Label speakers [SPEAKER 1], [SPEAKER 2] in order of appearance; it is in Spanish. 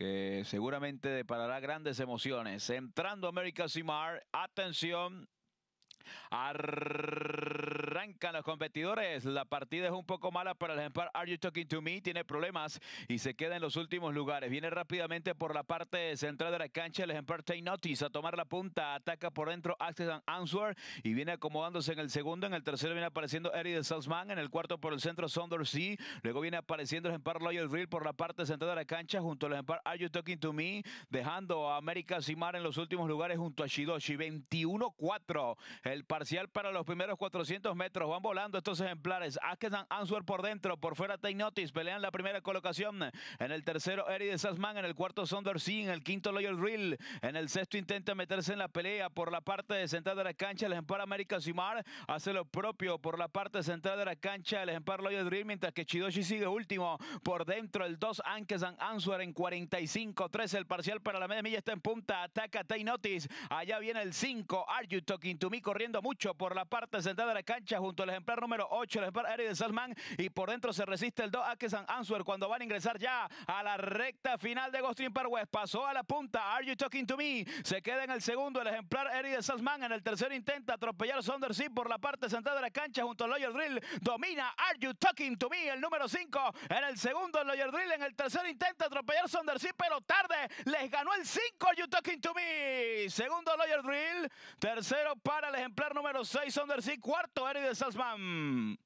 [SPEAKER 1] que seguramente deparará grandes emociones. Entrando América Simar, atención. Arrancan los competidores. La partida es un poco mala para el ejemplar Are You Talking to Me. Tiene problemas y se queda en los últimos lugares. Viene rápidamente por la parte central de la cancha el ejemplar Take Notice a tomar la punta. Ataca por dentro Access and Answer y viene acomodándose en el segundo. En el tercero viene apareciendo Eric de Salzman. En el cuarto por el centro Sonder C. Luego viene apareciendo el ejemplar Loyal Real por la parte central de la cancha junto al ejemplar Are You Talking to Me. Dejando a América Simar en los últimos lugares junto a Shidoshi. 21-4. El parcial para los primeros 400 metros. Van volando estos ejemplares. Askesan Answer por dentro. Por fuera Tainotis Pelean la primera colocación. En el tercero, Eri de Sassman. En el cuarto, Sonder En el quinto, Loyal Real. En el sexto, intenta meterse en la pelea. Por la parte de central de la cancha, el ejemplar América Simar hace lo propio. Por la parte central de la cancha, el ejemplar Loyal Real. Mientras que Chidoshi sigue último. Por dentro, el 2 Ankesan Answer en 45-13. El parcial para la media milla está en punta. Ataca Tainotis, Allá viene el 5. Are you talking to me? Corriendo mucho por la parte sentada de la cancha junto al ejemplar número 8, el ejemplar Eric de Salman. Y por dentro se resiste el 2 Akesan Answer cuando van a ingresar ya a la recta final de Ghost West. Pasó a la punta. Are you talking to me? Se queda en el segundo el ejemplar Eric de Salman. En el tercero intenta atropellar sonder por la parte central de la cancha junto al Lawyer Drill. Domina Are you talking to me? El número 5 en el segundo el Lawyer Drill. En el tercero intenta atropellar Sonder pero tarde les ganó el 5 Are you talking to me? Segundo Lawyer Drill. Tercero para el ejemplar número 6 Saunders Cuarto Eric Billy the Salzman.